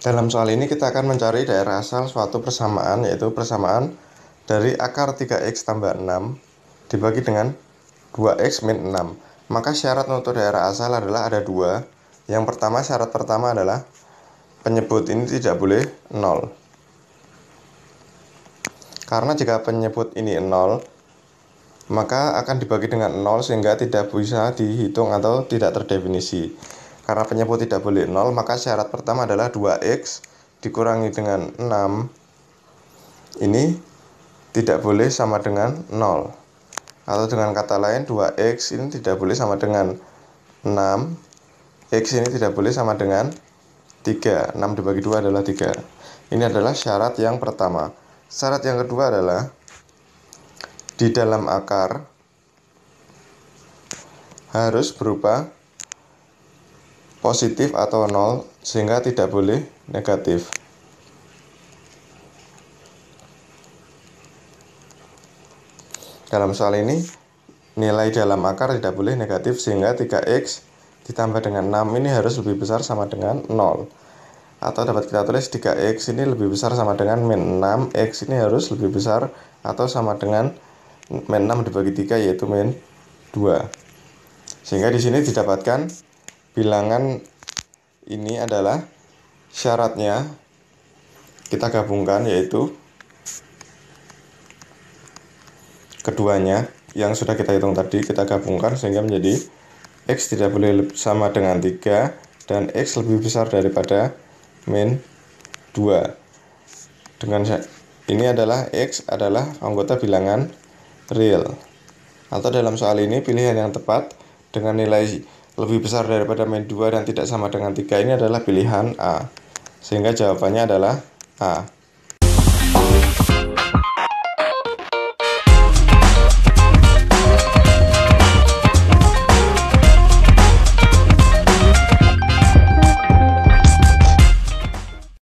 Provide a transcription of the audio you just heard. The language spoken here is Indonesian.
Dalam soal ini kita akan mencari daerah asal suatu persamaan yaitu persamaan dari akar 3x tambah 6 dibagi dengan 2x min 6. Maka syarat untuk daerah asal adalah ada dua. Yang pertama syarat pertama adalah penyebut ini tidak boleh 0. Karena jika penyebut ini 0, maka akan dibagi dengan 0 sehingga tidak bisa dihitung atau tidak terdefinisi. Karena penyebut tidak boleh 0, maka syarat pertama adalah 2x dikurangi dengan 6. Ini tidak boleh sama dengan 0. Atau dengan kata lain 2x ini tidak boleh sama dengan 6. X ini tidak boleh sama dengan 3. 6 dibagi 2 adalah 3. Ini adalah syarat yang pertama. Syarat yang kedua adalah di dalam akar harus berupa positif atau nol sehingga tidak boleh negatif. Dalam soal ini, nilai dalam akar tidak boleh negatif sehingga 3x ditambah dengan 6 ini harus lebih besar sama dengan 0. Atau dapat kita tulis 3x ini lebih besar sama dengan min 6, x ini harus lebih besar atau sama dengan min 6 dibagi 3 yaitu min 2. Sehingga di sini didapatkan bilangan ini adalah syaratnya kita gabungkan yaitu keduanya yang sudah kita hitung tadi kita gabungkan sehingga menjadi X tidak boleh sama dengan 3 dan X lebih besar daripada min 2 dengan ini adalah X adalah anggota bilangan real atau dalam soal ini pilihan yang tepat dengan nilai lebih besar daripada min 2 dan tidak sama dengan 3 ini adalah pilihan A. Sehingga jawabannya adalah A.